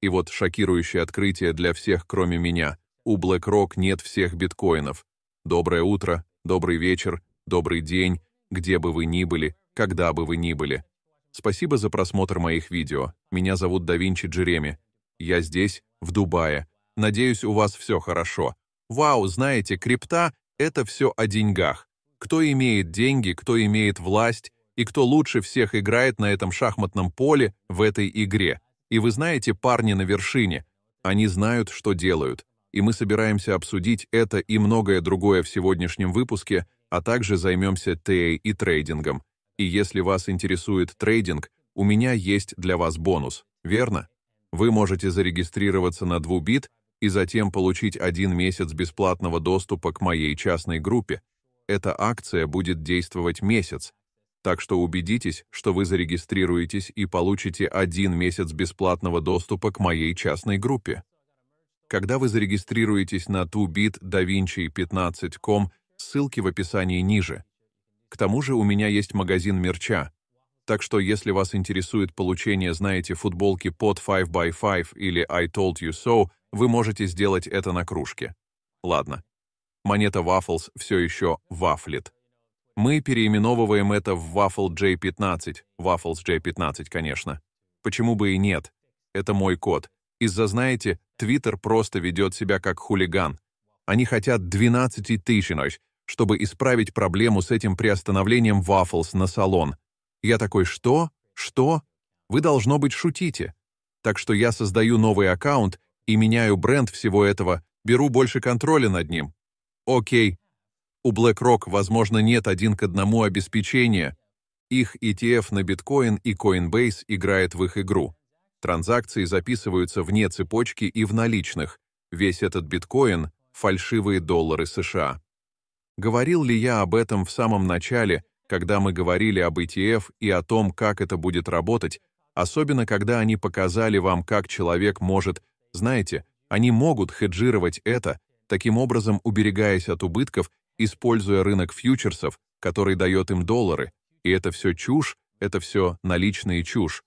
И вот шокирующее открытие для всех, кроме меня. У BlackRock нет всех биткоинов. Доброе утро, добрый вечер, добрый день, где бы вы ни были, когда бы вы ни были. Спасибо за просмотр моих видео. Меня зовут Давинчи Джереми. Я здесь, в Дубае. Надеюсь, у вас все хорошо. Вау, знаете, крипта — это все о деньгах. Кто имеет деньги, кто имеет власть и кто лучше всех играет на этом шахматном поле в этой игре — и вы знаете, парни на вершине, они знают, что делают, и мы собираемся обсудить это и многое другое в сегодняшнем выпуске, а также займемся ТА и трейдингом. И если вас интересует трейдинг, у меня есть для вас бонус, верно? Вы можете зарегистрироваться на 2bit и затем получить один месяц бесплатного доступа к моей частной группе. Эта акция будет действовать месяц, так что убедитесь, что вы зарегистрируетесь и получите один месяц бесплатного доступа к моей частной группе. Когда вы зарегистрируетесь на 2bit davinci15.com, ссылки в описании ниже. К тому же у меня есть магазин мерча, так что если вас интересует получение, знаете, футболки под 5x5 или I told you so, вы можете сделать это на кружке. Ладно. Монета Waffles все еще вафлит. Мы переименовываем это в Waffle J15, Waffles J15, конечно. Почему бы и нет? Это мой код. Из-за, знаете, Twitter просто ведет себя как хулиган. Они хотят 12 тысяч, чтобы исправить проблему с этим приостановлением Waffles на салон. Я такой, что? Что? Вы, должно быть, шутите. Так что я создаю новый аккаунт и меняю бренд всего этого, беру больше контроля над ним. Окей, у BlackRock, возможно, нет один к одному обеспечения. Их ETF на биткоин и Coinbase играет в их игру. Транзакции записываются вне цепочки и в наличных. Весь этот биткоин — фальшивые доллары США. Говорил ли я об этом в самом начале, когда мы говорили об ETF и о том, как это будет работать, особенно когда они показали вам, как человек может, знаете, они могут хеджировать это, таким образом уберегаясь от убытков используя рынок фьючерсов, который дает им доллары, и это все чушь, это все наличные чушь.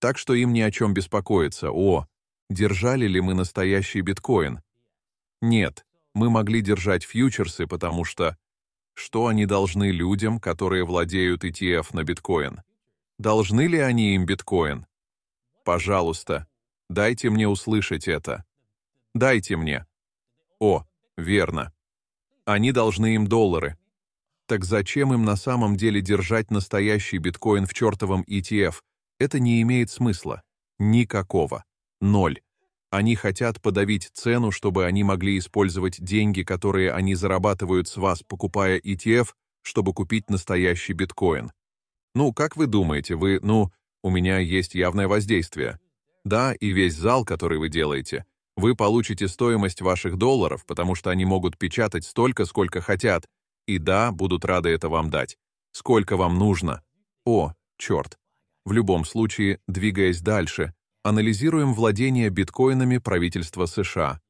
Так что им ни о чем беспокоиться. О, держали ли мы настоящий биткоин? Нет, мы могли держать фьючерсы, потому что... Что они должны людям, которые владеют ETF на биткоин? Должны ли они им биткоин? Пожалуйста, дайте мне услышать это. Дайте мне. О, верно. Они должны им доллары. Так зачем им на самом деле держать настоящий биткоин в чертовом ETF? Это не имеет смысла. Никакого. Ноль. Они хотят подавить цену, чтобы они могли использовать деньги, которые они зарабатывают с вас, покупая ETF, чтобы купить настоящий биткоин. Ну, как вы думаете, вы, ну, у меня есть явное воздействие. Да, и весь зал, который вы делаете, вы получите стоимость ваших долларов, потому что они могут печатать столько, сколько хотят. И да, будут рады это вам дать. Сколько вам нужно? О, черт. В любом случае, двигаясь дальше, анализируем владение биткоинами правительства США.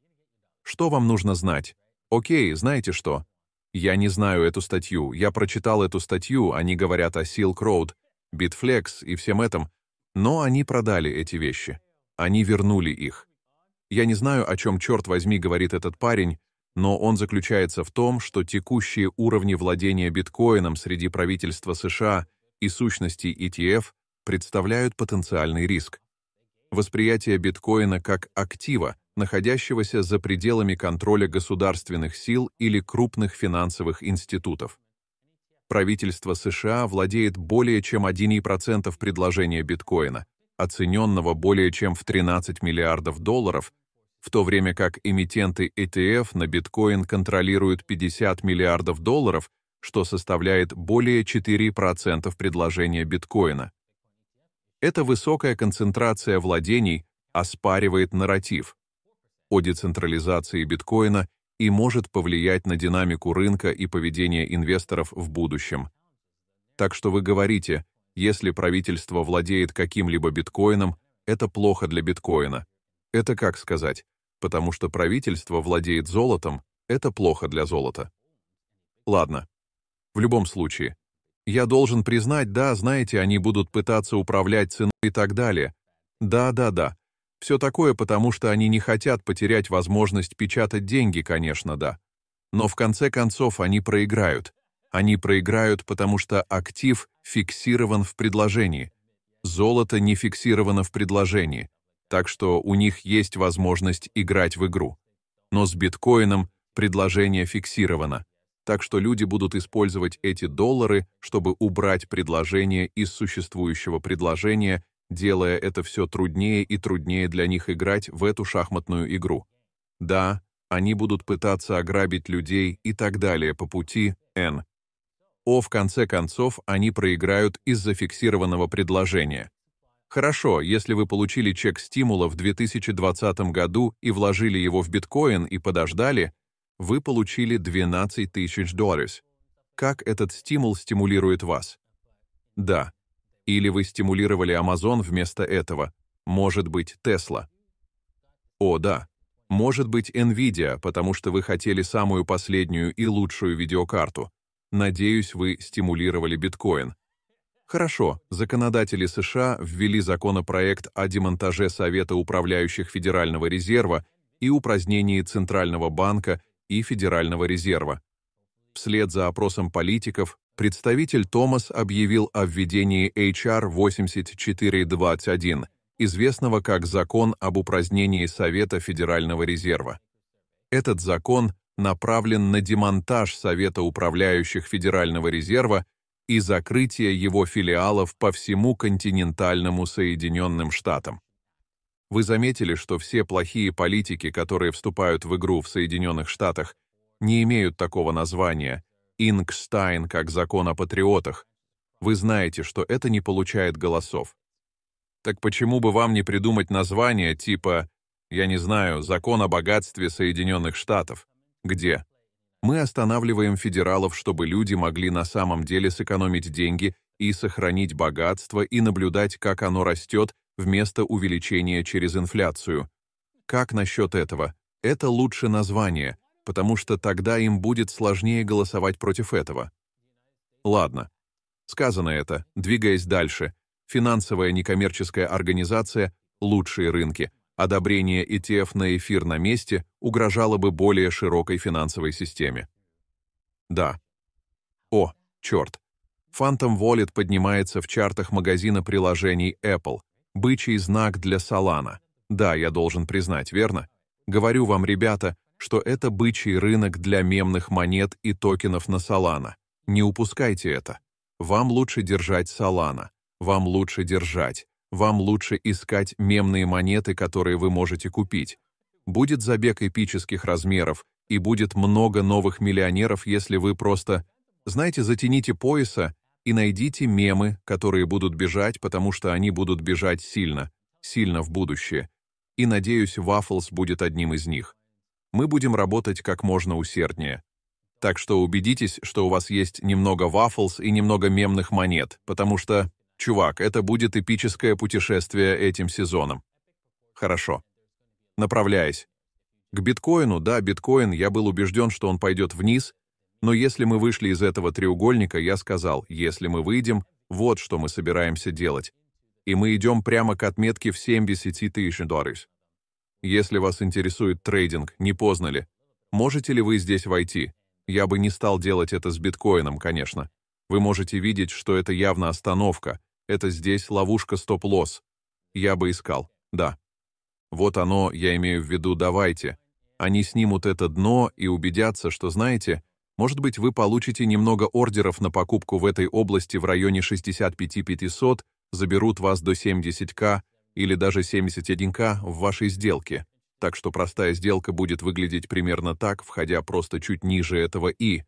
Что вам нужно знать? Окей, знаете что? Я не знаю эту статью, я прочитал эту статью, они говорят о Silk Road, Bitflex и всем этом, но они продали эти вещи. Они вернули их. Я не знаю, о чем, черт возьми, говорит этот парень, но он заключается в том, что текущие уровни владения биткоином среди правительства США и сущности ETF представляют потенциальный риск. Восприятие биткоина как актива, находящегося за пределами контроля государственных сил или крупных финансовых институтов. Правительство США владеет более чем 1% предложения биткоина, оцененного более чем в 13 миллиардов долларов – в то время как эмитенты ETF на биткоин контролируют 50 миллиардов долларов, что составляет более 4% предложения биткоина. Эта высокая концентрация владений оспаривает нарратив о децентрализации биткоина и может повлиять на динамику рынка и поведение инвесторов в будущем. Так что вы говорите, если правительство владеет каким-либо биткоином, это плохо для биткоина. Это как сказать? потому что правительство владеет золотом, это плохо для золота. Ладно. В любом случае, я должен признать, да, знаете, они будут пытаться управлять ценой и так далее. Да, да, да. Все такое, потому что они не хотят потерять возможность печатать деньги, конечно, да. Но в конце концов они проиграют. Они проиграют, потому что актив фиксирован в предложении. Золото не фиксировано в предложении так что у них есть возможность играть в игру. Но с биткоином предложение фиксировано, так что люди будут использовать эти доллары, чтобы убрать предложение из существующего предложения, делая это все труднее и труднее для них играть в эту шахматную игру. Да, они будут пытаться ограбить людей и так далее по пути N. О, в конце концов, они проиграют из-за фиксированного предложения. Хорошо, если вы получили чек стимула в 2020 году и вложили его в биткоин и подождали, вы получили 12 тысяч долларов. Как этот стимул стимулирует вас? Да. Или вы стимулировали Amazon вместо этого? Может быть, Tesla? О, да. Может быть, Nvidia, потому что вы хотели самую последнюю и лучшую видеокарту. Надеюсь, вы стимулировали биткоин. Хорошо, законодатели США ввели законопроект о демонтаже Совета управляющих Федерального резерва и упразднении Центрального банка и Федерального резерва. Вслед за опросом политиков представитель Томас объявил о введении HR 8421, известного как «Закон об упразднении Совета Федерального резерва». Этот закон направлен на демонтаж Совета управляющих Федерального резерва и закрытие его филиалов по всему континентальному Соединенным Штатам. Вы заметили, что все плохие политики, которые вступают в игру в Соединенных Штатах, не имеют такого названия «Инкстайн» как закон о патриотах. Вы знаете, что это не получает голосов. Так почему бы вам не придумать название типа, я не знаю, закон о богатстве Соединенных Штатов, где мы останавливаем федералов, чтобы люди могли на самом деле сэкономить деньги и сохранить богатство и наблюдать, как оно растет вместо увеличения через инфляцию. Как насчет этого? Это лучше название, потому что тогда им будет сложнее голосовать против этого. Ладно. Сказано это, двигаясь дальше. Финансовая некоммерческая организация – лучшие рынки – одобрение ETF на эфир на месте угрожало бы более широкой финансовой системе. Да. О, черт. Phantom Wallet поднимается в чартах магазина приложений Apple. Бычий знак для Solana. Да, я должен признать, верно? Говорю вам, ребята, что это бычий рынок для мемных монет и токенов на Solana. Не упускайте это. Вам лучше держать Solana. Вам лучше держать. Вам лучше искать мемные монеты, которые вы можете купить. Будет забег эпических размеров, и будет много новых миллионеров, если вы просто, знаете, затяните пояса и найдите мемы, которые будут бежать, потому что они будут бежать сильно, сильно в будущее. И, надеюсь, Waffles будет одним из них. Мы будем работать как можно усерднее. Так что убедитесь, что у вас есть немного Waffles и немного мемных монет, потому что Чувак, это будет эпическое путешествие этим сезоном. Хорошо. Направляясь. К биткоину, да, биткоин, я был убежден, что он пойдет вниз, но если мы вышли из этого треугольника, я сказал, если мы выйдем, вот что мы собираемся делать. И мы идем прямо к отметке в 70 тысяч долларов. Если вас интересует трейдинг, не поздно ли? Можете ли вы здесь войти? Я бы не стал делать это с биткоином, конечно. Вы можете видеть, что это явно остановка, это здесь ловушка стоп-лосс. Я бы искал, да. Вот оно, я имею в виду «давайте». Они снимут это дно и убедятся, что, знаете, может быть, вы получите немного ордеров на покупку в этой области в районе 65-500, заберут вас до 70к или даже 71к в вашей сделке. Так что простая сделка будет выглядеть примерно так, входя просто чуть ниже этого «и».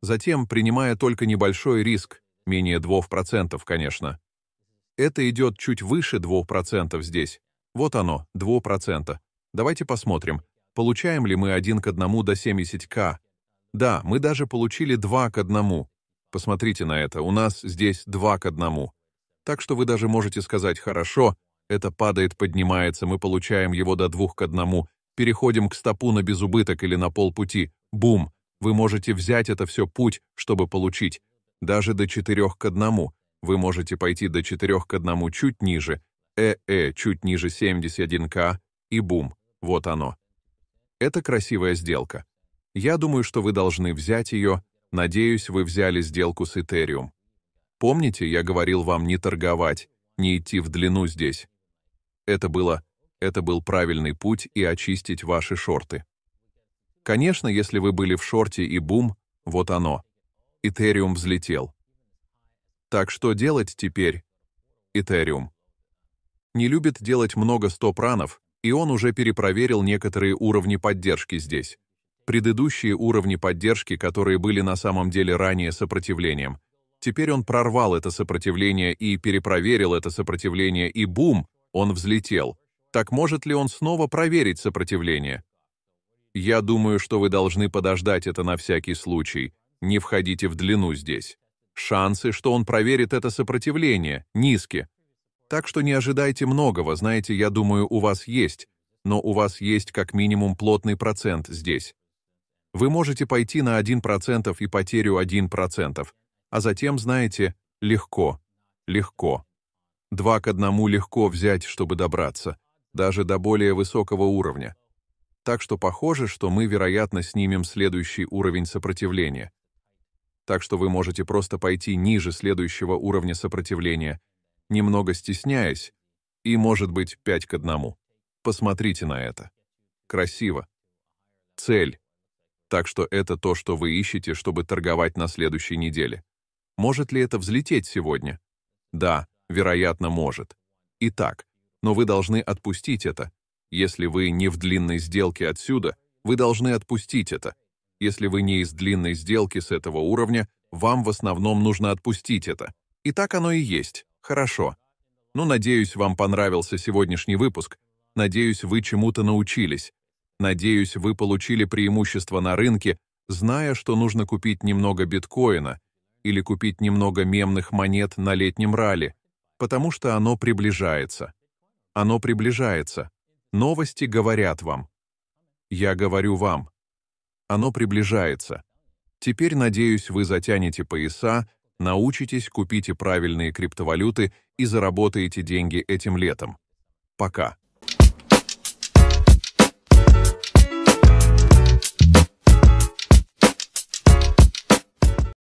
Затем, принимая только небольшой риск, менее 2%, конечно, это идет чуть выше 2% здесь. Вот оно, 2%. Давайте посмотрим, получаем ли мы 1 к 1 до 70к. Да, мы даже получили 2 к 1. Посмотрите на это, у нас здесь 2 к 1. Так что вы даже можете сказать «хорошо», это падает, поднимается, мы получаем его до 2 к 1, переходим к стопу на безубыток или на полпути, бум, вы можете взять это все путь, чтобы получить, даже до 4 к 1 вы можете пойти до 4 к 1 чуть ниже, ЭЭ чуть ниже 71К, и бум, вот оно. Это красивая сделка. Я думаю, что вы должны взять ее, надеюсь, вы взяли сделку с Ethereum. Помните, я говорил вам не торговать, не идти в длину здесь? Это было... Это был правильный путь и очистить ваши шорты. Конечно, если вы были в шорте и бум, вот оно. Ethereum взлетел. Так что делать теперь? Этериум Не любит делать много стоп-ранов, и он уже перепроверил некоторые уровни поддержки здесь. Предыдущие уровни поддержки, которые были на самом деле ранее сопротивлением. Теперь он прорвал это сопротивление и перепроверил это сопротивление, и бум, он взлетел. Так может ли он снова проверить сопротивление? Я думаю, что вы должны подождать это на всякий случай. Не входите в длину здесь. Шансы, что он проверит это сопротивление, низки. Так что не ожидайте многого, знаете, я думаю, у вас есть, но у вас есть как минимум плотный процент здесь. Вы можете пойти на 1% и потерю 1%, а затем, знаете, легко, легко. Два к одному легко взять, чтобы добраться, даже до более высокого уровня. Так что похоже, что мы, вероятно, снимем следующий уровень сопротивления – так что вы можете просто пойти ниже следующего уровня сопротивления, немного стесняясь, и, может быть, 5 к 1. Посмотрите на это. Красиво. Цель. Так что это то, что вы ищете, чтобы торговать на следующей неделе. Может ли это взлететь сегодня? Да, вероятно, может. Итак, но вы должны отпустить это. Если вы не в длинной сделке отсюда, вы должны отпустить это, если вы не из длинной сделки с этого уровня, вам в основном нужно отпустить это. И так оно и есть. Хорошо. Ну, надеюсь, вам понравился сегодняшний выпуск. Надеюсь, вы чему-то научились. Надеюсь, вы получили преимущество на рынке, зная, что нужно купить немного биткоина или купить немного мемных монет на летнем ралли, потому что оно приближается. Оно приближается. Новости говорят вам. Я говорю вам. Оно приближается. Теперь, надеюсь, вы затянете пояса, научитесь, купите правильные криптовалюты и заработаете деньги этим летом. Пока.